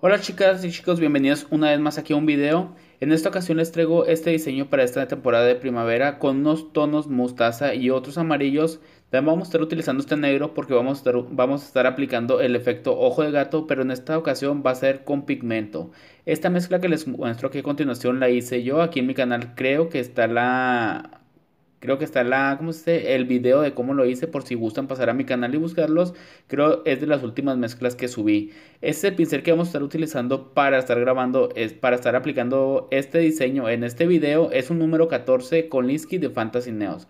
Hola chicas y chicos, bienvenidos una vez más aquí a un video. En esta ocasión les traigo este diseño para esta temporada de primavera con unos tonos mostaza y otros amarillos. También vamos a estar utilizando este negro porque vamos a estar, vamos a estar aplicando el efecto ojo de gato, pero en esta ocasión va a ser con pigmento. Esta mezcla que les muestro aquí a continuación la hice yo, aquí en mi canal creo que está la Creo que está la, El video de cómo lo hice, por si gustan pasar a mi canal y buscarlos. Creo es de las últimas mezclas que subí. Este pincel que vamos a estar utilizando para estar grabando, es para estar aplicando este diseño en este video. Es un número 14 con Linsky de Fantasy Neos.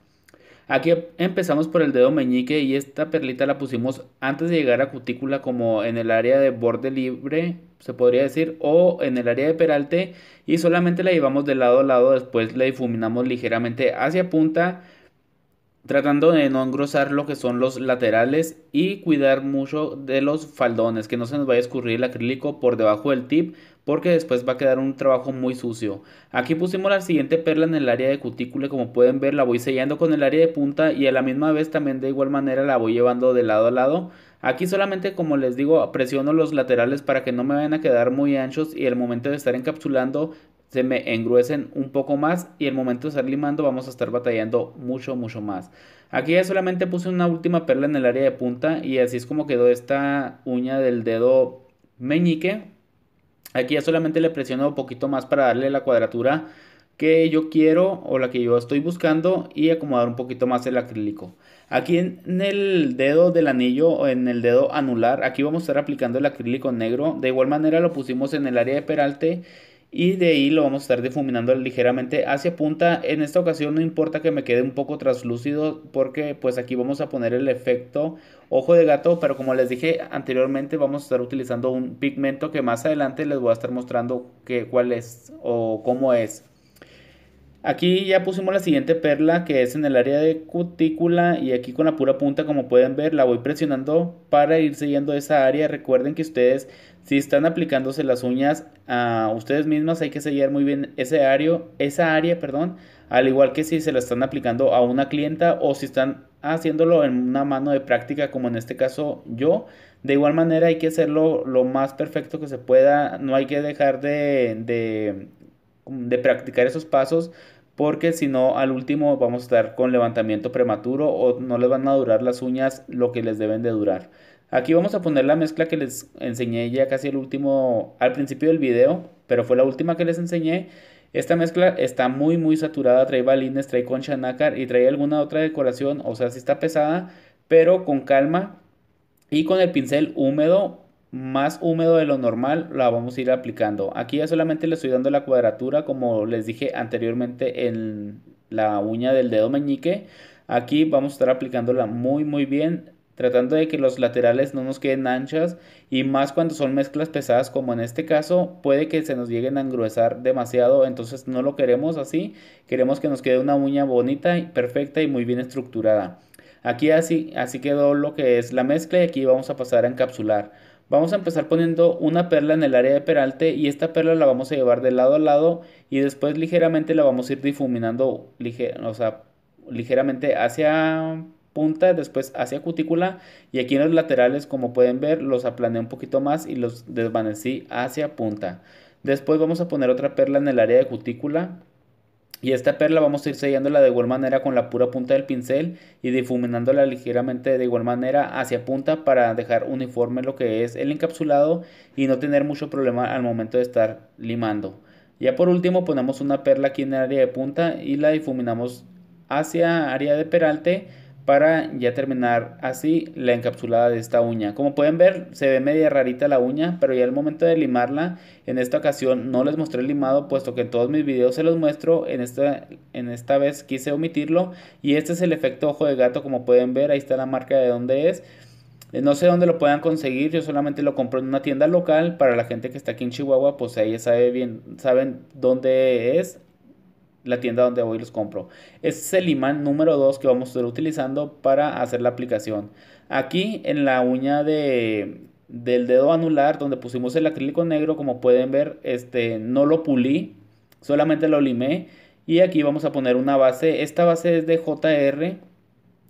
Aquí empezamos por el dedo meñique y esta perlita la pusimos antes de llegar a cutícula como en el área de borde libre se podría decir, o en el área de peralte y solamente la llevamos de lado a lado, después la difuminamos ligeramente hacia punta tratando de no engrosar lo que son los laterales y cuidar mucho de los faldones, que no se nos vaya a escurrir el acrílico por debajo del tip porque después va a quedar un trabajo muy sucio. Aquí pusimos la siguiente perla en el área de cutícula, como pueden ver la voy sellando con el área de punta y a la misma vez también de igual manera la voy llevando de lado a lado. Aquí solamente como les digo presiono los laterales para que no me vayan a quedar muy anchos y el momento de estar encapsulando se me engruesen un poco más y el momento de estar limando vamos a estar batallando mucho, mucho más. Aquí ya solamente puse una última perla en el área de punta y así es como quedó esta uña del dedo meñique. Aquí ya solamente le presiono un poquito más para darle la cuadratura que yo quiero o la que yo estoy buscando y acomodar un poquito más el acrílico. Aquí en el dedo del anillo o en el dedo anular, aquí vamos a estar aplicando el acrílico negro. De igual manera lo pusimos en el área de peralte y de ahí lo vamos a estar difuminando ligeramente hacia punta. En esta ocasión no importa que me quede un poco translúcido porque pues aquí vamos a poner el efecto ojo de gato, pero como les dije anteriormente vamos a estar utilizando un pigmento que más adelante les voy a estar mostrando que, cuál es o cómo es. Aquí ya pusimos la siguiente perla que es en el área de cutícula y aquí con la pura punta como pueden ver la voy presionando para ir siguiendo esa área. Recuerden que ustedes si están aplicándose las uñas a ustedes mismas hay que sellar muy bien ese área, esa área, perdón, al igual que si se la están aplicando a una clienta o si están haciéndolo en una mano de práctica como en este caso yo. De igual manera hay que hacerlo lo más perfecto que se pueda, no hay que dejar de practicar esos pasos porque si no al último vamos a estar con levantamiento prematuro o no les van a durar las uñas lo que les deben de durar. Aquí vamos a poner la mezcla que les enseñé ya casi el último, al principio del video, pero fue la última que les enseñé. Esta mezcla está muy muy saturada, trae balines, trae concha nácar y trae alguna otra decoración, o sea, sí está pesada, pero con calma y con el pincel húmedo más húmedo de lo normal la vamos a ir aplicando. Aquí ya solamente le estoy dando la cuadratura como les dije anteriormente en la uña del dedo meñique. Aquí vamos a estar aplicándola muy muy bien tratando de que los laterales no nos queden anchas y más cuando son mezclas pesadas como en este caso puede que se nos lleguen a engruesar demasiado entonces no lo queremos así queremos que nos quede una uña bonita y perfecta y muy bien estructurada aquí así así quedó lo que es la mezcla y aquí vamos a pasar a encapsular Vamos a empezar poniendo una perla en el área de peralte y esta perla la vamos a llevar de lado a lado y después ligeramente la vamos a ir difuminando o sea, ligeramente hacia punta, después hacia cutícula y aquí en los laterales como pueden ver los aplané un poquito más y los desvanecí hacia punta. Después vamos a poner otra perla en el área de cutícula y esta perla vamos a ir sellándola de igual manera con la pura punta del pincel y difuminándola ligeramente de igual manera hacia punta para dejar uniforme lo que es el encapsulado y no tener mucho problema al momento de estar limando. Ya por último ponemos una perla aquí en el área de punta y la difuminamos hacia área de peralte para ya terminar así la encapsulada de esta uña. Como pueden ver, se ve media rarita la uña, pero ya el momento de limarla, en esta ocasión no les mostré el limado, puesto que en todos mis videos se los muestro, en esta, en esta vez quise omitirlo, y este es el efecto ojo de gato, como pueden ver, ahí está la marca de dónde es. Eh, no sé dónde lo puedan conseguir, yo solamente lo compro en una tienda local. Para la gente que está aquí en Chihuahua, pues ahí sabe bien, saben dónde es la tienda donde voy los compro. Este es el imán número 2 que vamos a estar utilizando para hacer la aplicación. Aquí en la uña de, del dedo anular donde pusimos el acrílico negro, como pueden ver, este, no lo pulí, solamente lo limé. Y aquí vamos a poner una base, esta base es de JR.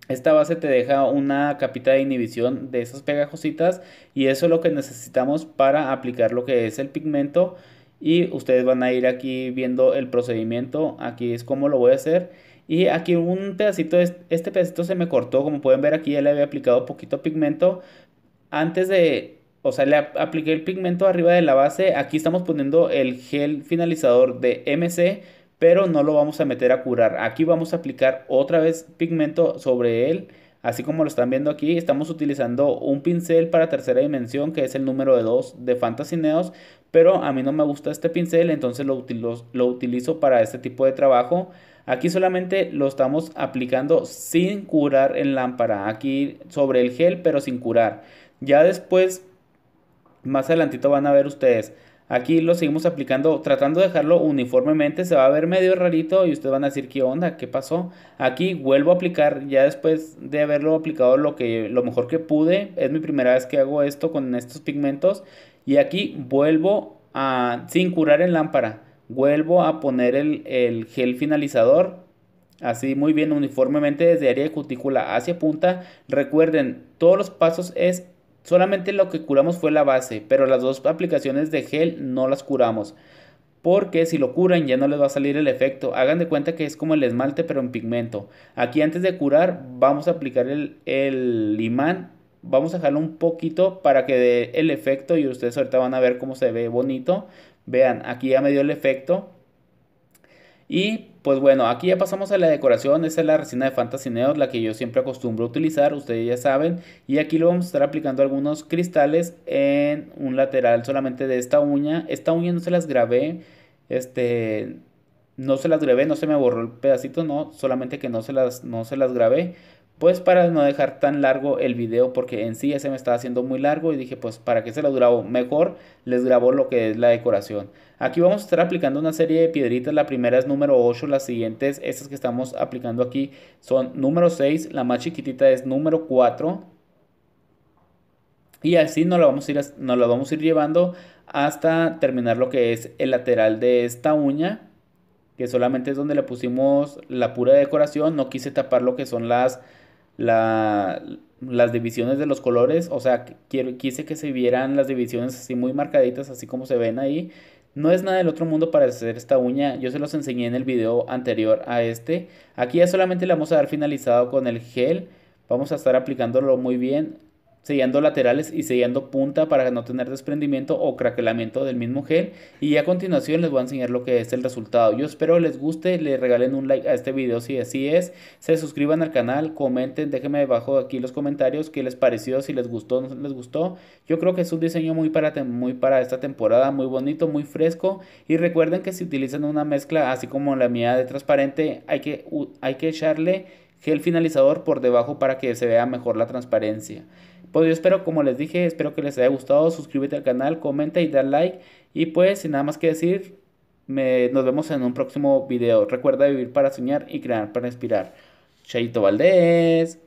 Esta base te deja una capita de inhibición de esas pegajositas y eso es lo que necesitamos para aplicar lo que es el pigmento y ustedes van a ir aquí viendo el procedimiento, aquí es como lo voy a hacer y aquí un pedacito, este pedacito se me cortó, como pueden ver aquí ya le había aplicado poquito pigmento antes de, o sea le apliqué el pigmento arriba de la base, aquí estamos poniendo el gel finalizador de MC pero no lo vamos a meter a curar, aquí vamos a aplicar otra vez pigmento sobre él Así como lo están viendo aquí, estamos utilizando un pincel para tercera dimensión que es el número de 2 de Fantasy Neos, pero a mí no me gusta este pincel, entonces lo lo utilizo para este tipo de trabajo. Aquí solamente lo estamos aplicando sin curar en lámpara, aquí sobre el gel pero sin curar. Ya después, más adelantito van a ver ustedes Aquí lo seguimos aplicando, tratando de dejarlo uniformemente, se va a ver medio rarito y ustedes van a decir, ¿qué onda? ¿Qué pasó? Aquí vuelvo a aplicar, ya después de haberlo aplicado lo, que, lo mejor que pude, es mi primera vez que hago esto con estos pigmentos, y aquí vuelvo a, sin curar en lámpara, vuelvo a poner el, el gel finalizador, así muy bien uniformemente desde área de cutícula hacia punta. Recuerden, todos los pasos es Solamente lo que curamos fue la base, pero las dos aplicaciones de gel no las curamos. Porque si lo curan ya no les va a salir el efecto. Hagan de cuenta que es como el esmalte pero en pigmento. Aquí antes de curar vamos a aplicar el, el imán. Vamos a dejarlo un poquito para que dé el efecto y ustedes ahorita van a ver cómo se ve bonito. Vean, aquí ya me dio el efecto. Y pues bueno, aquí ya pasamos a la decoración, esta es la resina de Fantasy Neos, la que yo siempre acostumbro a utilizar, ustedes ya saben. Y aquí lo vamos a estar aplicando algunos cristales en un lateral solamente de esta uña. Esta uña no se las grabé, este, no se las grabé, no se me borró el pedacito, no, solamente que no se las, no se las grabé. Pues para no dejar tan largo el video porque en sí ya se me estaba haciendo muy largo y dije pues para que se lo grabo, mejor les grabo lo que es la decoración. Aquí vamos a estar aplicando una serie de piedritas, la primera es número 8, las siguientes, estas que estamos aplicando aquí son número 6, la más chiquitita es número 4 y así nos la vamos a ir, nos la vamos a ir llevando hasta terminar lo que es el lateral de esta uña que solamente es donde le pusimos la pura decoración, no quise tapar lo que son las la, las divisiones de los colores, o sea, quiero, quise que se vieran las divisiones así muy marcaditas, así como se ven ahí. No es nada del otro mundo para hacer esta uña, yo se los enseñé en el video anterior a este. Aquí ya solamente la vamos a dar finalizado con el gel, vamos a estar aplicándolo muy bien sellando laterales y sellando punta para no tener desprendimiento o craquelamiento del mismo gel y a continuación les voy a enseñar lo que es el resultado yo espero les guste le regalen un like a este video si así es se suscriban al canal comenten déjenme debajo aquí los comentarios qué les pareció si les gustó no les gustó yo creo que es un diseño muy para muy para esta temporada muy bonito muy fresco y recuerden que si utilizan una mezcla así como la mía de transparente hay que hay que echarle gel finalizador por debajo para que se vea mejor la transparencia pues yo espero, como les dije, espero que les haya gustado. Suscríbete al canal, comenta y da like. Y pues, sin nada más que decir, me, nos vemos en un próximo video. Recuerda vivir para soñar y crear para inspirar. Chaito Valdés.